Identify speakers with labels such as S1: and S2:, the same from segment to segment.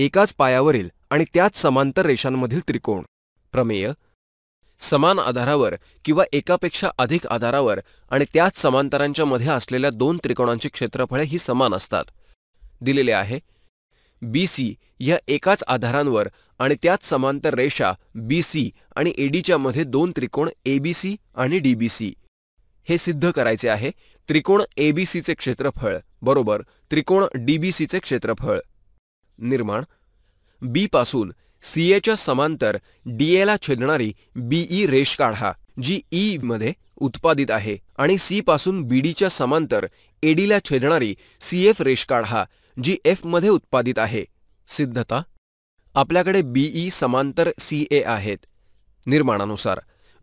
S1: एकाच पायावरील आणि त्याच समांतर रेषांमधील त्रिकोण प्रमेय समान आधारावर किंवा एकापेक्षा अधिक आधारावर आणि त्याच समांतरांच्या मध्ये असलेल्या दोन त्रिकोणांची क्षेत्रफळे ही समान असतात दिलेले आहे बीसी या एकाच आधारांवर आणि त्याच समांतर रेषा बीसी सी आणि एडीच्या मध्ये दोन त्रिकोण एबीसी आणि डीबीसी हे सिद्ध करायचे आहे त्रिकोण एबीसीचे क्षेत्रफळ बरोबर त्रिकोण डीबीसीचे क्षेत्रफळ निर्माण बी पासून च्या समांतर डीएला छेदणारी बीई e रेष काढा जी ई e मध्ये उत्पादित आहे आणि सी पासून बीडीच्या समांतर एडीला छेदणारी सीएफ रेष काढा जी एफ मध्ये उत्पादित आहे सिद्धता आपल्याकडे बीई e समांतर सी ए आहेत निर्माणानुसार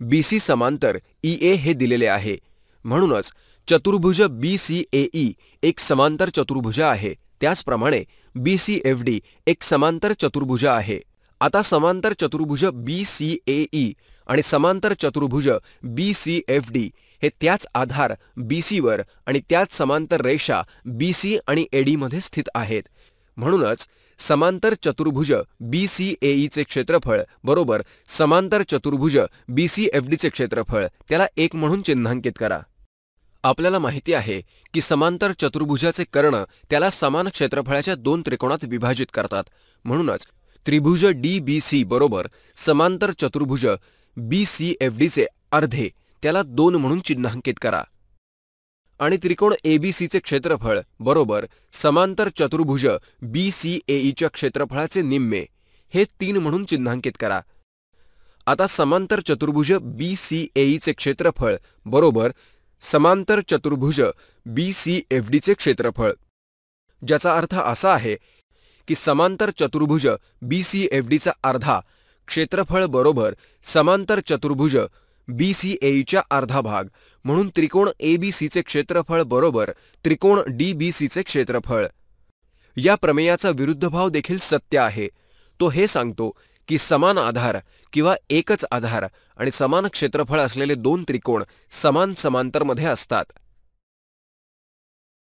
S1: बी सी समांतर ई ए हे दिलेले आहे म्हणूनच चतुर्भुज बी सी ए ई एक समांतर चतुर्भुज आहे त्याचप्रमाणे बी सी एफ डी एक समांतर चतुर्भुज आहे आता समांतर चतुर्भुज बी सी ए ई आणि समांतर चतुर्भुज बी सी एफ डी हे त्याच आधार बी सीवर आणि त्याच समांतर रेषा बी सी आणि एडी मध्ये स्थित आहेत म्हणूनच समांतर चतुर्भुज बी सी ए ईचे क्षेत्रफळ बरोबर समांतर चतुर्भुज बी सी एफ डीचे क्षेत्रफळ त्याला एक म्हणून चिन्हांकित करा आपल्याला माहिती आहे की समांतर चतुर्भुजाचे कर्ण त्याला समान क्षेत्रफळाच्या दोन त्रिकोणात विभाजित करतात म्हणूनच त्रिभुज डी बी सी बरोबर समांतर चतुर्भुज बी सी एफ डीचे अर्धे त्याला दोन म्हणून चिन्हांकित करा आणि त्रिकोण एबीसीचे क्षेत्रफळ बरोबर समांतर चतुर्भुज बी सी एईच्या e क्षेत्रफळाचे निम्मे हे तीन म्हणून चिन्हांकित करा आता समांतर चतुर्भुज बी सी एईचे क्षेत्रफळ बरोबर समांतर चतुर्भुज बी सी एफ डीचे क्षेत्रफळ ज्याचा अर्थ असा आहे की समांतर चतुर्भुज बी सी एफ डीचा अर्धा क्षेत्रफळ बरोबर समांतर चतुर्भुज बी सी e अर्धा भाग म्हणून त्रिकोण ए बी सीचे क्षेत्रफळ बरोबर त्रिकोण डी बी सीचे क्षेत्रफळ या प्रमेयाचा विरुद्ध भाव देखील सत्य आहे तो हे सांगतो की समान आधार किंवा एकच आधार आणि समान क्षेत्रफळ असलेले दोन त्रिकोण समान समांतरमध्ये असतात